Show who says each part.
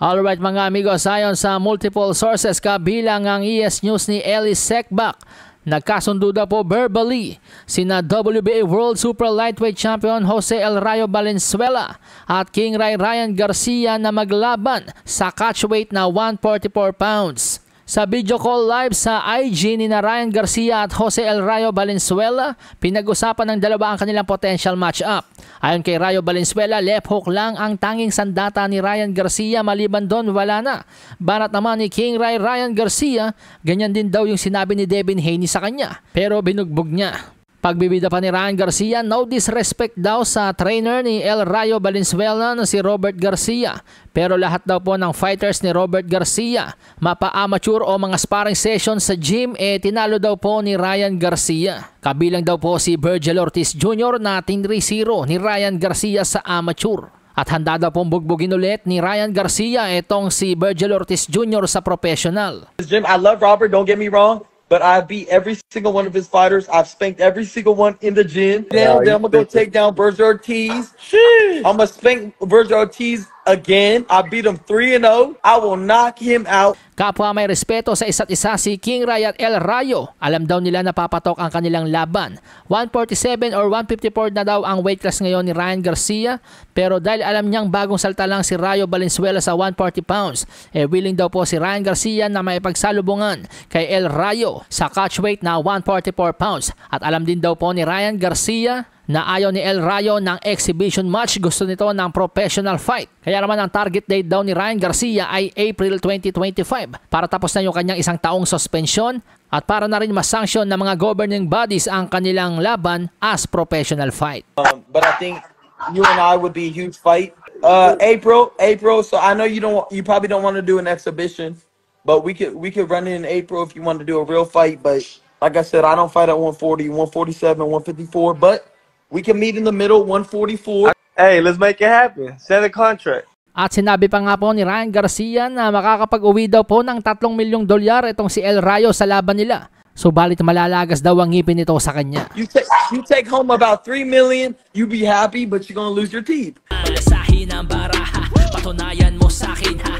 Speaker 1: Alright mga amigo, ayon sa multiple sources kabilang ang ES News ni Ellie Sekbak, Nagkasundo daw po verbally sina WBA World Super Lightweight Champion Jose El Rayo Valenzuela at King Ray Ryan Garcia na maglaban sa catchweight na 144 pounds. Sa video call live sa IG ni na Ryan Garcia at Jose El Rayo Valenzuela, pinag-usapan ng dalawa ang kanilang potential match-up. Ayon kay Rayo Valenzuela, left hook lang ang tanging sandata ni Ryan Garcia maliban doon wala na. Banat naman ni King Ray Ryan Garcia, ganyan din daw yung sinabi ni Devin Haney sa kanya. Pero binugbog niya. Pagbibida pa ni Ryan Garcia, no disrespect daw sa trainer ni El Rayo Valenzuela na si Robert Garcia. Pero lahat daw po ng fighters ni Robert Garcia, mapa-amateur o mga sparring session sa gym, eh tinalo daw po ni Ryan Garcia. Kabilang daw po si Virgil Ortiz Jr. na 3-0 ni Ryan Garcia sa amateur. At handa daw pong bugbugin ulit ni Ryan Garcia itong si Virgil Ortiz Jr. sa professional.
Speaker 2: Jim, I love Robert, don't get me wrong. but I beat every single one of his fighters. I've spanked every single one in the gym. Now, uh, then I'm gonna go take down Virgil Ortiz. I'm gonna spank Virgil Ortiz again. I beat him 3 and 0. I will knock him out. Kapwa may
Speaker 1: respeto sa isa't isa si King Ray El Rayo. Alam daw nila na papatok ang kanilang laban. 147 or 154 na daw ang weight class ngayon ni Ryan Garcia. Pero dahil alam niyang bagong salta lang si Rayo Valenzuela sa 140 pounds, eh willing daw po si Ryan Garcia na may pagsalubungan kay El Rayo sa catchweight na 144 pounds. At alam din daw po ni Ryan Garcia na ayaw ni El Rayo ng exhibition match. Gusto nito ng professional fight. Kaya naman ang target date daw ni Ryan Garcia ay April 2025 para tapos na yung kanyang isang taong suspension at para na rin masanction ng mga governing bodies ang kanilang laban as professional fight.
Speaker 2: Um, but I think you and I would be a huge fight. Uh, April, April. So I know you don't, you probably don't want to do an exhibition, but we could, we could run it in April if you want to do a real fight. But like I said, I don't fight at 140, 147, 154, but We can meet in the middle, 144. Hey, let's make it happen. Send a contract.
Speaker 1: At sinabi pa nga po ni Ryan Garcia na makakapag-uwi daw po ng 3 milyong dolyar itong si El Rayo sa laban nila. Subalit so, malalagas daw ang ngipin nito sa kanya.
Speaker 2: You take, you take home about 3 million, you be happy but you're gonna lose your teeth. Alasahin ang baraha, patunayan mo sa
Speaker 1: akin ha.